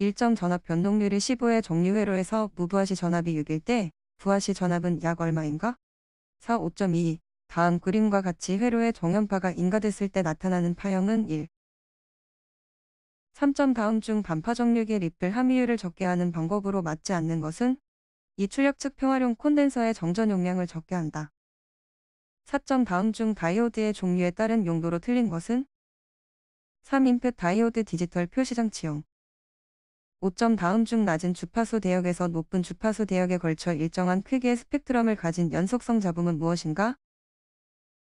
일정 전압 변동률이 15의 정류회로에서 무부하시 전압이 6일 때 부하시 전압은 약 얼마인가? 4 5.2 다음 그림과 같이 회로의 정연파가 인가됐을 때 나타나는 파형은 1. 3점 다음 중 반파 정류기 리필 함유율을 적게 하는 방법으로 맞지 않는 것은 이 출력 측 평활용 콘덴서의 정전 용량을 적게 한다. 4점 다음 중 다이오드의 종류에 따른 용도로 틀린 것은 3인풋 다이오드 디지털 표시장치용 5점 다음 중 낮은 주파수 대역에서 높은 주파수 대역에 걸쳐 일정한 크기의 스펙트럼을 가진 연속성 잡음은 무엇인가?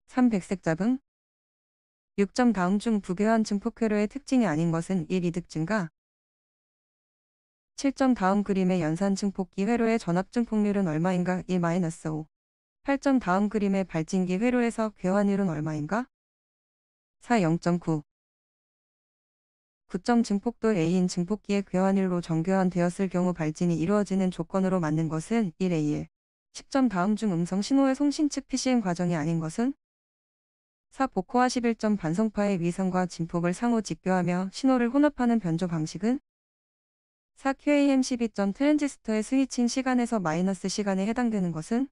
3. 백색 잡음 6점 다음 중 부교환 층폭회로의 특징이 아닌 것은 1. 이득 증가 7점 다음 그림의 연산 층폭기 회로의 전압 증폭률은 얼마인가? 1-5 8점 다음 그림의 발진기 회로에서 괴환율은 얼마인가? 4. 0.9 9점 증폭도 A인 증폭기의 괴환율로 정교환되었을 경우 발진이 이루어지는 조건으로 맞는 것은 1A1. 10점 다음 중 음성 신호의 송신 측 PCM 과정이 아닌 것은 4. 보코와 11점 반성파의 위상과 진폭을 상호 직교하며 신호를 혼합하는 변조 방식은 4. QAM 12점 트랜지스터의 스위칭 시간에서 마이너스 시간에 해당되는 것은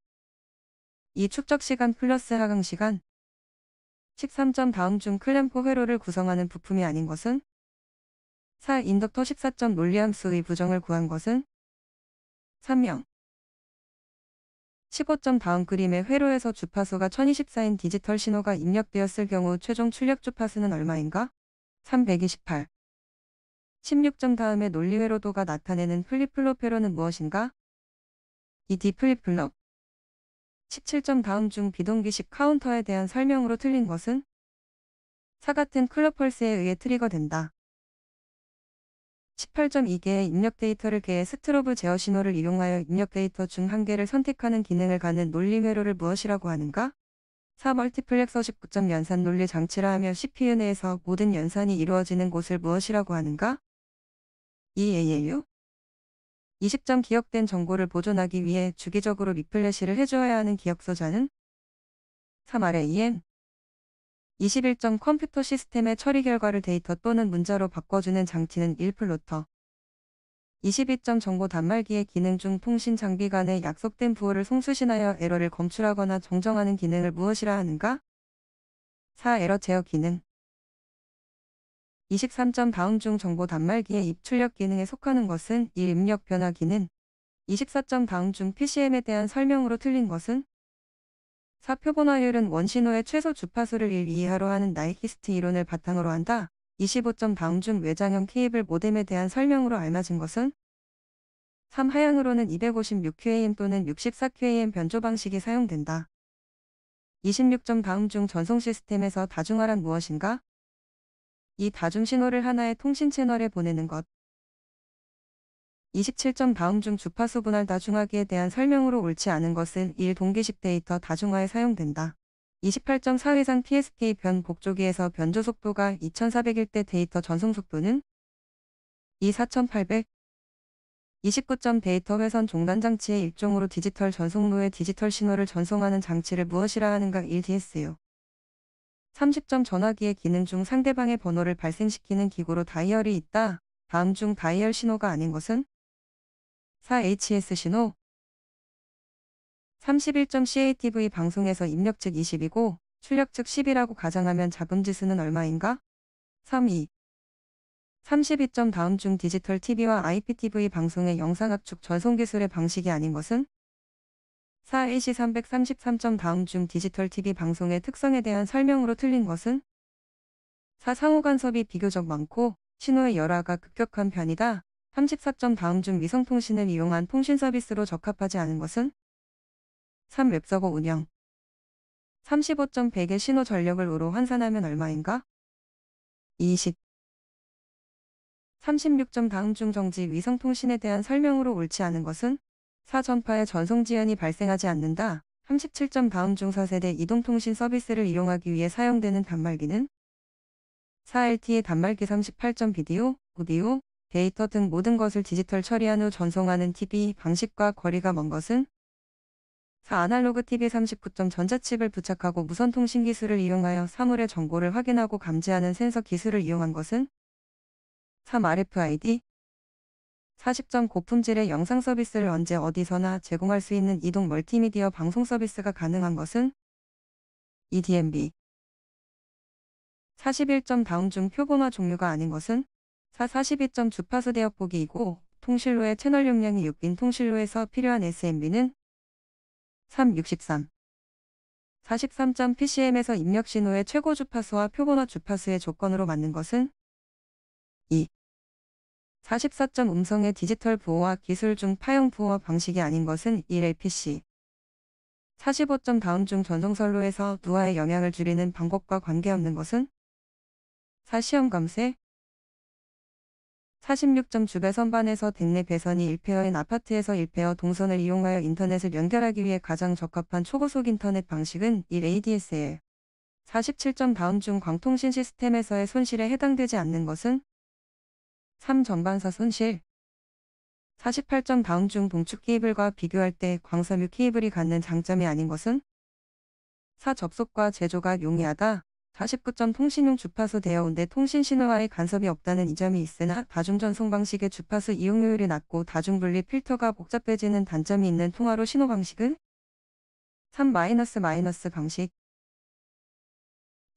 2. 축적 시간 플러스 하강 시간 13점 다음 중 클램프 회로를 구성하는 부품이 아닌 것은 4. 인덕터 14점 롤리함스의 부정을 구한 것은 3명 15점 다음 그림의 회로에서 주파수가 1024인 디지털 신호가 입력되었을 경우 최종 출력 주파수는 얼마인가? 328 16점 다음에 논리회로도가 나타내는 플립플롭 회로는 무엇인가? 2D 플립플롭 17점 다음 중 비동기식 카운터에 대한 설명으로 틀린 것은? 4. 같은 클럽 펄스에 의해 트리거된다. 18.2개의 입력 데이터를 개의 스트로브 제어 신호를 이용하여 입력 데이터 중 한 개를 선택하는 기능을 가는 논리 회로를 무엇이라고 하는가? 4. 멀티플렉서 19점 연산 논리 장치라 하며 c p u 내에서 모든 연산이 이루어지는 곳을 무엇이라고 하는가? 2. AAU 20점 기억된 정보를 보존하기 위해 주기적으로 리플래시를 해줘야 하는 기억 소자는 3. RAM 21점 컴퓨터 시스템의 처리 결과를 데이터 또는 문자로 바꿔주는 장치는 1플로터. 22점 정보 단말기의 기능 중 통신 장비 간의 약속된 부호를 송수신하여 에러를 검출하거나 정정하는 기능을 무엇이라 하는가? 4. 에러 제어 기능 23점 다음 중 정보 단말기의 입출력 기능에 속하는 것은 1. 입력 변화 기능 24점 다음 중 PCM에 대한 설명으로 틀린 것은 사표번호율은 원신호의 최소 주파수를 1 이하로 하는 나이키스트 이론을 바탕으로 한다. 25점 다음 중 외장형 케이블 모뎀에 대한 설명으로 알맞은 것은 3. 하향으로는 256QAM 또는 64QAM 변조 방식이 사용된다. 26점 다음 중 전송 시스템에서 다중화란 무엇인가? 이 다중 신호를 하나의 통신 채널에 보내는 것. 27점 다음 중 주파수 분할 다중화기에 대한 설명으로 옳지 않은 것은 1. 동기식 데이터 다중화에 사용된다. 28.4회상 PSK 변 복조기에서 변조 속도가 2400일 때 데이터 전송 속도는 2. 4800 29점 데이터 회선 종단 장치의 일종으로 디지털 전송로에 디지털 신호를 전송하는 장치를 무엇이라 하는가 1. DSU 30점 전화기의 기능 중 상대방의 번호를 발생시키는 기구로 다이얼이 있다. 다음 중 다이얼 신호가 아닌 것은 4HS 신호 31.CATV 방송에서 입력 즉 20이고 출력 즉 10이라고 가정하면 자금지수는 얼마인가? 32. 32점 다음 중 디지털 TV와 IPTV 방송의 영상 압축 전송 기술의 방식이 아닌 것은? 4AC 333점 다음 중 디지털 TV 방송의 특성에 대한 설명으로 틀린 것은? 4. 상호 간섭이 비교적 많고 신호의 열화가 급격한 편이다. 34점 다음 중 위성통신을 이용한 통신 서비스로 적합하지 않은 것은? 3. 웹서버 운영 35.100의 신호 전력을 으로 환산하면 얼마인가? 20. 36점 다음 중 정지 위성통신에 대한 설명으로 옳지 않은 것은? 4전파의 전송지연이 발생하지 않는다. 37점 다음 중 4세대 이동통신 서비스를 이용하기 위해 사용되는 단말기는? 4LT의 단말기 3 8 비디오, 오디오, 데이터 등 모든 것을 디지털 처리한 후 전송하는 TV 방식과 거리가 먼 것은 4. 아날로그 TV 3 9 전자칩을 부착하고 무선통신 기술을 이용하여 사물의 정보를 확인하고 감지하는 센서 기술을 이용한 것은 3. RFID 4 0 고품질의 영상 서비스를 언제 어디서나 제공할 수 있는 이동 멀티미디어 방송 서비스가 가능한 것은 EDMB 4 1 다음 중 표고마 종류가 아닌 것은 442점 주파수 대역 보기이고 통신로의 채널 용량이 6인 통신로에서 필요한 SMB는 363 43.PCM에서 입력 신호의 최고 주파수와 표본화 주파수의 조건으로 맞는 것은 2. 44점 음성의 디지털 부호와 기술 중 파형 부호와 방식이 아닌 것은 1LPC. 45점 다운중 전송선로에서 누화의 영향을 줄이는 방법과 관계없는 것은 4. 시험 감세 46.주배 선반에서 덴내 배선이 1페어인 아파트에서 1페어 동선을 이용하여 인터넷을 연결하기 위해 가장 적합한 초고속 인터넷 방식은 1ADSL. 47점 다운 중 광통신 시스템에서의 손실에 해당되지 않는 것은 3. 전반사 손실 48점 다운 중 동축 케이블과 비교할 때 광섬유 케이블이 갖는 장점이 아닌 것은 4. 접속과 제조가 용이하다 49점 통신용 주파수 대여운데 통신 신호와의 간섭이 없다는 이점이 있으나 다중 전송 방식의 주파수 이용률이 낮고 다중 분리 필터가 복잡해지는 단점이 있는 통화로 신호 방식은 3-- 방식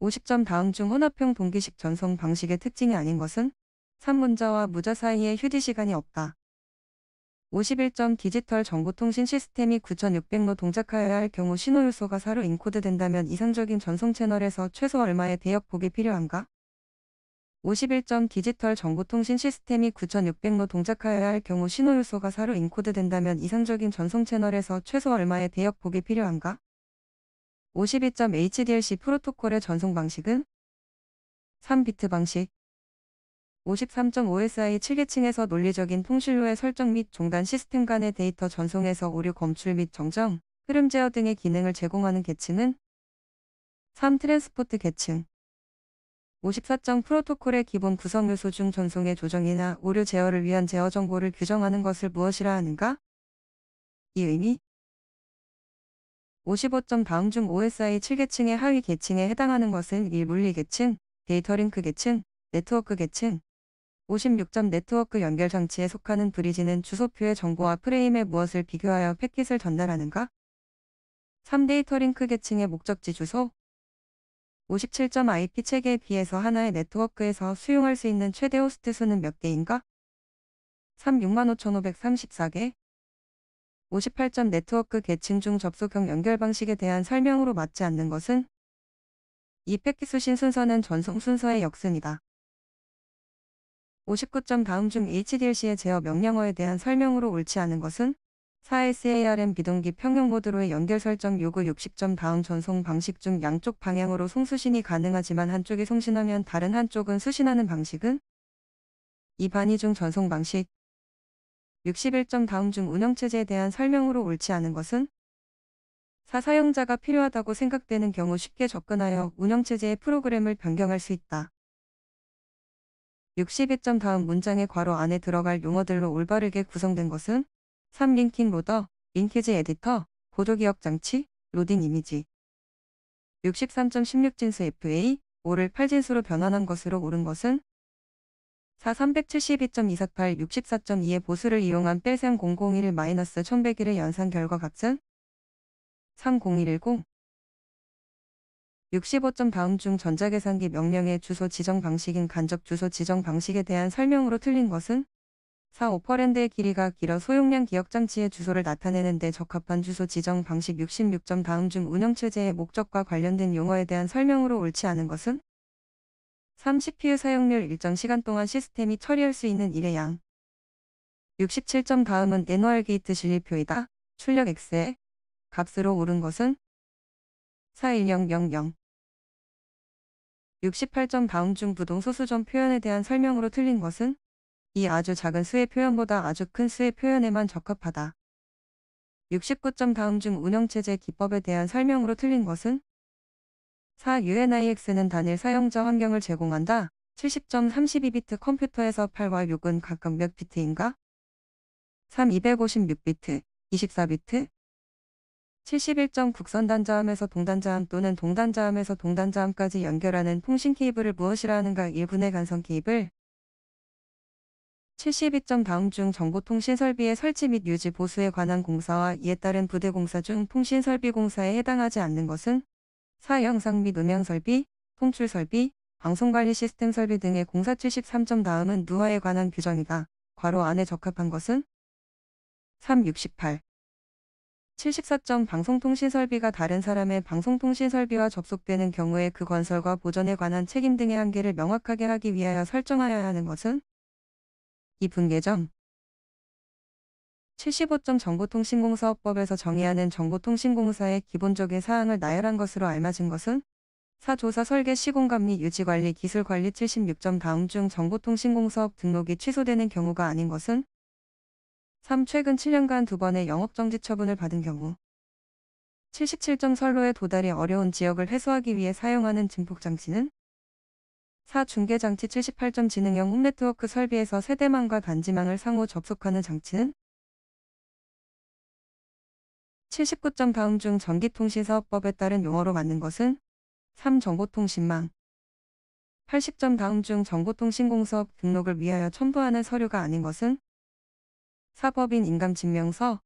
50점 다음 중 혼합형 동기식 전송 방식의 특징이 아닌 것은 3문자와 무자 사이에 휴지 시간이 없다. 51점 디지털 정보통신 시스템이 9600로 동작하여야 할 경우 신호요소가 4로 인코드된다면 이상적인 전송 채널에서 최소 얼마의 대역폭이 필요한가? 51점 디지털 정보통신 시스템이 9600로 동작하여야 할 경우 신호요소가 4로 인코드된다면 이상적인 전송 채널에서 최소 얼마의 대역폭이 필요한가? 52.HDLC 프로토콜의 전송 방식은 3비트 방식 53.5SI 7계층에서 논리적인 통신로의 설정 및 종단 시스템 간의 데이터 전송에서 오류 검출 및 정정, 흐름 제어 등의 기능을 제공하는 계층은 3. 트랜스포트 계층 5 4 프로토콜의 기본 구성 요소 중 전송의 조정이나 오류 제어를 위한 제어 정보를 규정하는 것을 무엇이라 하는가? 이 의미 55점 다음 중 OSI 7계층의 하위 계층에 해당하는 것은 1. 물리 계층, 데이터링크 계층, 네트워크 계층, 56점 네트워크 연결 장치에 속하는 브리지는 주소표의 정보와 프레임에 무엇을 비교하여 패킷을 전달하는가? 3. 데이터 링크 계층의 목적지 주소 57점 IP 체계에 비해서 하나의 네트워크에서 수용할 수 있는 최대 호스트 수는 몇 개인가? 3. 65,534개 58점 네트워크 계층 중 접속형 연결 방식에 대한 설명으로 맞지 않는 것은 이 패킷 수신 순서는 전송 순서의 역순이다. 59점 다음 중 HDLC의 제어 명령어에 대한 설명으로 옳지 않은 것은 4SARM 비동기 평형 모드로의 연결 설정 요구 60점 다음 전송 방식 중 양쪽 방향으로 송수신이 가능하지만 한쪽이 송신하면 다른 한쪽은 수신하는 방식은 이 반이 중 전송 방식 61점 다음 중 운영체제에 대한 설명으로 옳지 않은 것은 4 사용자가 필요하다고 생각되는 경우 쉽게 접근하여 운영체제의 프로그램을 변경할 수 있다. 62점 다음 문장의 괄호 안에 들어갈 용어들로 올바르게 구성된 것은 3. 링킹 로더, 링키지 에디터, 보조 기억 장치, 로딩 이미지 63.16진수 FA 5를 8진수로 변환한 것으로 옳은 것은 4 372.248 64.2의 보수를 이용한 뺄셈 0001 마이너스 1101의 연산 결과 값은 30110 65점 다음 중 전자계산기 명령의 주소 지정 방식인 간접 주소 지정 방식에 대한 설명으로 틀린 것은 4. 오퍼랜드의 길이가 길어 소용량 기억장치의 주소를 나타내는 데 적합한 주소 지정 방식 66점 다음 중 운영체제의 목적과 관련된 용어에 대한 설명으로 옳지 않은 것은 3. CPU 사용률 일정 시간 동안 시스템이 처리할 수 있는 일의 양 67점 다음은 애노얼 게이트 진리표이다. 출력 X의 값으로 오른 것은 41000 68점 다음 중 부동소수점 표현에 대한 설명으로 틀린 것은 이 아주 작은 수의 표현보다 아주 큰 수의 표현에만 적합하다. 69점 다음 중 운영체제 기법에 대한 설명으로 틀린 것은 4. UNIX는 단일 사용자 환경을 제공한다. 70.32비트 컴퓨터에서 8과 6은 각각 몇 비트인가? 3. 256비트, 24비트, 71점 국선단자함에서 동단자함 또는 동단자함에서 동단자함까지 연결하는 통신 케이블을 무엇이라 하는가 1분의 간선 케이블 72점 다음 중 정보통신설비의 설치 및 유지 보수에 관한 공사와 이에 따른 부대공사 중 통신설비공사에 해당하지 않는 것은 사영상 및 음향설비, 통출설비, 방송관리 시스템 설비 등의 공사 73점 다음은 누화에 관한 규정이다. 괄호 안에 적합한 것은 368. 74점 방송통신 설비가 다른 사람의 방송통신 설비와 접속되는 경우에 그 건설과 보전에 관한 책임 등의 한계를 명확하게 하기 위하여 설정하여야 하는 것은 이 분계점 75점 정보통신공사업법에서 정의하는 정보통신공사의 기본적인 사항을 나열한 것으로 알맞은 것은 4. 조사 설계 시공감리 유지관리 기술관리 76점 다음 중 정보통신공사업 등록이 취소되는 경우가 아닌 것은 3. 최근 7년간 두 번의 영업정지 처분을 받은 경우 77정 선로에 도달이 어려운 지역을 해소하기 위해 사용하는 증폭장치는 4. 중계장치 78점 지능형 홈네트워크 설비에서 세대망과 단지망을 상호 접속하는 장치는 79점 다음 중 전기통신사업법에 따른 용어로 맞는 것은 3. 정보통신망 80점 다음 중 정보통신공사업 등록을 위하여 첨부하는 서류가 아닌 것은 사법인 인감증명서